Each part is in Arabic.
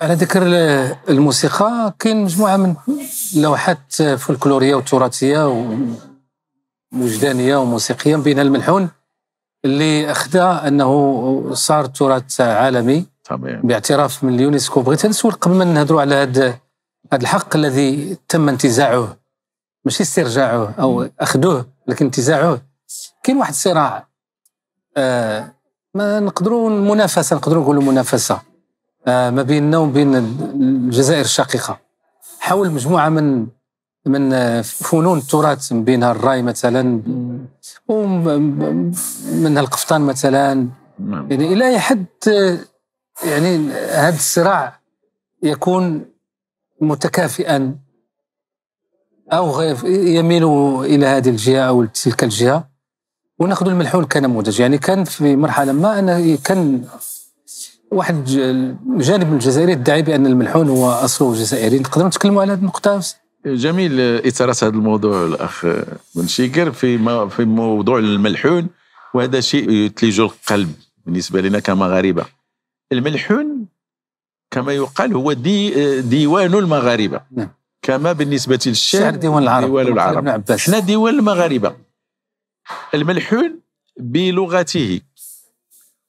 على ذكر الموسيقى كاين مجموعه من اللوحات فولكلوريه وتراثيه وجدانيه وموسيقيه بين الملحون اللي اخدا انه صار تراث عالمي طبيعي. باعتراف من اليونسكو بغيت نسول قبل ما نهضروا على هذا هذا الحق الذي تم انتزاعه ماشي استرجاعه او اخذوه لكن انتزاعه كاين واحد الصراع آه ما نقدروا المنافسه نقدروا نقولوا منافسه آه، ما بيننا وبين الجزائر الشقيقه حول مجموعه من من آه، فنون التراث من بينها الراي مثلا ومن القفطان مثلا نعم. يعني الى اي حد آه، يعني هذا الصراع يكون متكافئا او يميل الى هذه الجهه او تلك الجهه وناخذ الملحون كنموذج يعني كان في مرحله ما انا كان واحد الجانب الجزائري يدعي بان الملحون هو اصله جزائري نقدروا نتكلموا على هذه النقطه جميل اثاره هذا الموضوع الاخ بن شيكر في في موضوع الملحون وهذا شيء يثلج القلب بالنسبه لنا كمغاربه الملحون كما يقال هو دي ديوان المغاربه نعم. كما بالنسبه للشعر ديوان العرب ديوان نعم، العرب احنا نعم، ديوان المغاربه الملحون بلغته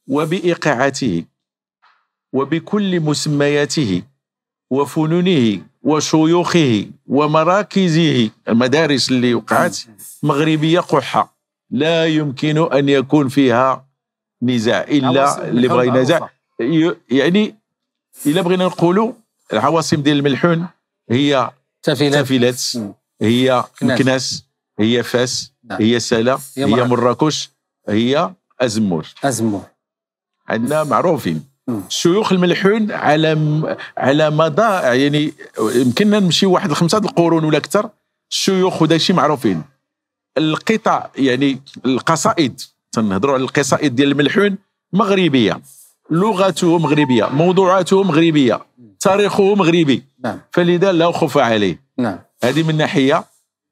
وبإيقاعاته وبكل مسمياته وفنونه وشيوخه ومراكزه المدارس اللي وقعت مغربية قحة لا يمكن أن يكون فيها نزاع إلا اللي بغى نزاع يعني إلا بغينا نقولوا العواصم ديال الملحون هي تافيلات هي مكناس هي فاس نعم. هي سلا هي مراكش هي أزمور أزمور عندنا معروفين شيوخ الملحون على م... على مدى يعني يمكننا نمشي واحد خمسه القرون ولا اكثر الشيوخ وداك معروفين القطع يعني القصائد تنهضروا على القصائد ديال الملحون مغربيه لغته مغربيه موضوعاته مغربيه تاريخه مغربي نعم. فلذا لا خوف عليه نعم. هذه من ناحيه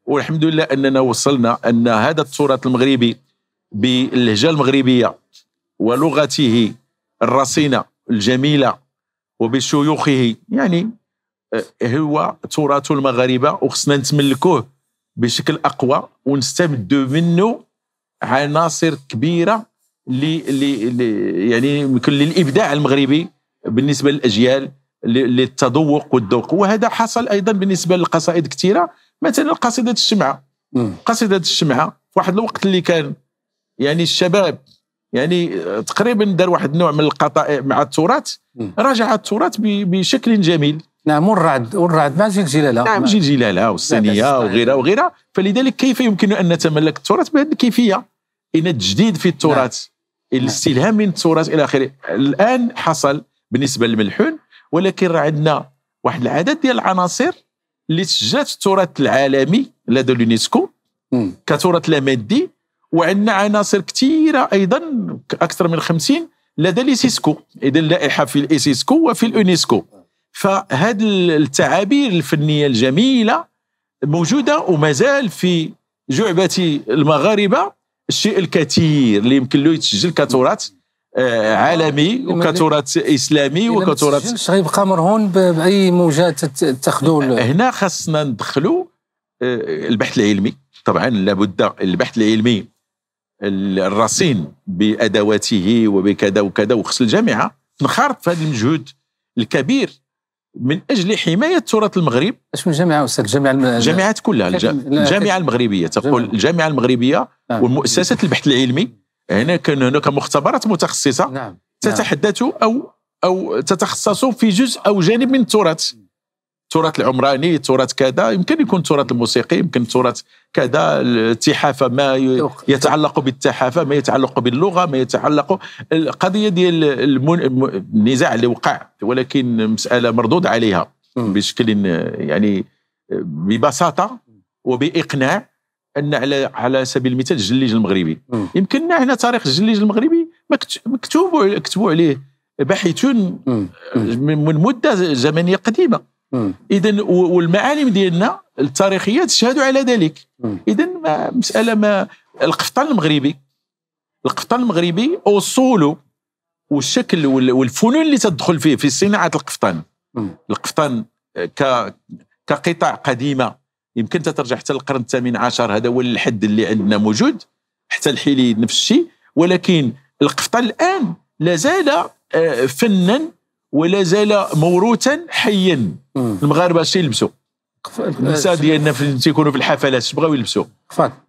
والحمد لله اننا وصلنا ان هذا التراث المغربي باللهجه المغربيه ولغته الرصينة الجميلة وبشيوخه يعني آه، هو تراث المغاربة وخصنا نتملكوه بشكل أقوى ونستمدوا منه عناصر كبيرة لي لي يعني يمكن للإبداع المغربي بالنسبة للأجيال للتذوق والذوق وهذا حصل أيضا بالنسبة للقصائد كثيرة مثلا قصيدة الشمعة قصيدة الشمعة في واحد الوقت اللي كان يعني الشباب يعني آه، تقريبا دار واحد النوع من القطائع مع التراث راجع التراث بشكل جميل نعم والرعد والرعد مع جلاله نعم جيل جلاله والسنيه وغيرها وغيرها فلذلك كيف يمكن ان نتملك التراث بهذه الكيفيه ان التجديد في التراث نعم. نعم. الاستلهام من التراث الى اخره الان حصل بالنسبه للملحون ولكن راه عندنا واحد العدد ديال العناصر اللي سجلت التراث العالمي لدى اليونسكو كتراث لا مادي وعندنا عناصر كثيره ايضا اكثر من 50 لدى ليسيسكو اذا اللائحه في الايسيسكو وفي اليونسكو فهذه التعابير الفنيه الجميله موجوده ومازال في جعبه المغاربه الشيء الكثير اللي يمكن له يتسجل كتراث آه، عالمي وكتراث اسلامي وكتراث غيبقى مرهون باي موجات تاخذوا هنا خاصنا ندخلوا آه، البحث العلمي طبعا لابد البحث العلمي الرصين بادواته وبكذا وكذا وخص الجامعه تنخرط في هذا المجهود الكبير من اجل حمايه تراث المغرب اسم الجامعه استاذ الجامعه الجامعات كلها الجامعه المغربيه تقول الجامعه المغربيه ومؤسسه البحث العلمي هنا كان هناك مختبرات متخصصه نعم،, نعم. تتحدث او او تتخصص في جزء او جانب من التراث التراث العمراني التراث كذا يمكن يكون التراث الموسيقي يمكن التراث كذا التحافه ما يتعلق بالتحافه ما يتعلق باللغه ما يتعلق القضيه ديال النزاع اللي وقع ولكن مساله مردود عليها بشكل يعني ببساطه وباقناع ان على على سبيل المثال الجليج المغربي يمكن احنا تاريخ الجليج المغربي مكتوب كتبوا عليه باحثون من مده زمنيه قديمه اذا والمعالم ديالنا التاريخيه تشهد على ذلك اذا ما مساله ما القفطان المغربي القفطان المغربي اصوله والشكل والفنون اللي تدخل فيه في صناعه القفطان القفطان ك كقطع قديمه يمكن تترجع حتى القرن الثامن عشر هذا هو الحد اللي عندنا موجود حتى الحيلي نفس الشيء ولكن القفطان الان لا زال آه، فنا ولا زال موروثا حيا المغاربه يلبسوا النساء ديالنا تيكونوا في الحفلات اش بغاو يلبسوا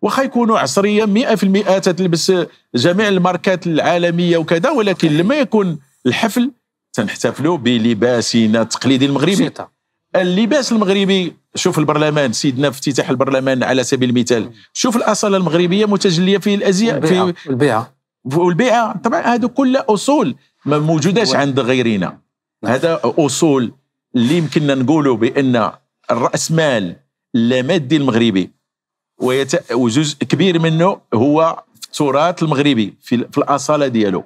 واخا يكونوا عصريه 100% تتلبس جميع الماركات العالميه وكذا ولكن لما يكون الحفل تنحتفلوا بلباسنا التقليدي المغربي اللباس المغربي شوف البرلمان سيدنا في افتتاح البرلمان على سبيل المثال شوف الاصاله المغربيه متجليه في الازياء في البيعه والبيعه طبعا هذو كل اصول ما موجوداش عند غيرنا هذا اصول اللي يمكننا نقولوا بان مال اللامادي المغربي ويت... وجزء كبير منه هو في التراث المغربي في, في الأصالة ديالو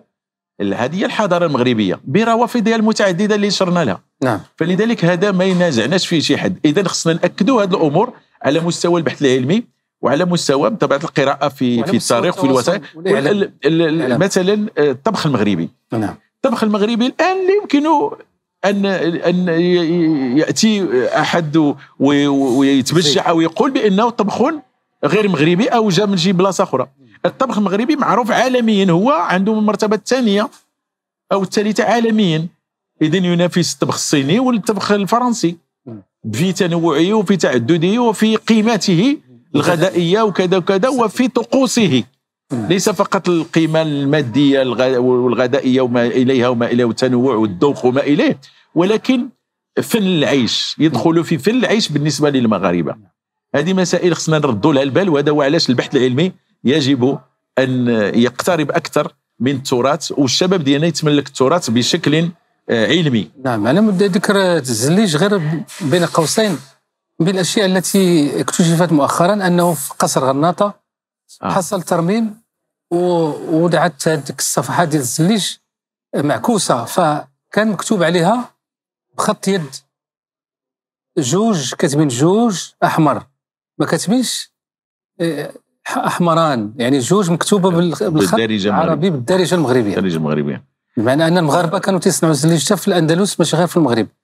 هذه هي الحضاره المغربيه بروافدها المتعدده اللي شرنا لها نعم فلذلك هذا ما ينازعناش فيه شي حد اذا خصنا ناكدوا هذه الامور على مستوى البحث العلمي وعلى مستوى بطبيعه القراءه في في التاريخ في الوثائق مثلا آه، الطبخ المغربي نعم الطبخ المغربي الان يمكن ان ان ياتي احد ويتبشع او يقول بانه طبخ غير مغربي او جاء من شي بلاصه اخرى الطبخ المغربي معروف عالميا هو عنده المرتبه الثانيه او الثالثه عالميا اذا ينافس الطبخ الصيني والطبخ الفرنسي في تنوعه وفي تعدده وفي قيمته الغذائيه وكذا وكذا وفي طقوسه ليس فقط القيمه الماديه والغذائيه وما اليها وما اليه والتنوع والذوق وما اليه ولكن فن العيش يدخل في فن العيش بالنسبه للمغاربه هذه مسائل خصنا نردوا لها البال وهذا هو علاش البحث العلمي يجب ان يقترب اكثر من التراث والشباب ديالنا يتملك التراث بشكل آه، علمي نعم على مدى ذكر الزليج غير بين قوسين بالاشياء التي اكتشفت مؤخرا انه في قصر غرناطه آه. حصل ترميم ووضعت ديك الصفحه ديال الزليج معكوسه فكان مكتوب عليها بخط يد جوج كاتبين جوج احمر ما كاتبينش آه، احمران يعني جوج مكتوبه بالخط العربي بالدارجه المغربيه بالدارجه المغربيه بمعنى ان المغاربه كانوا تيصنعوا الزليج في الاندلس ماشي غير في المغرب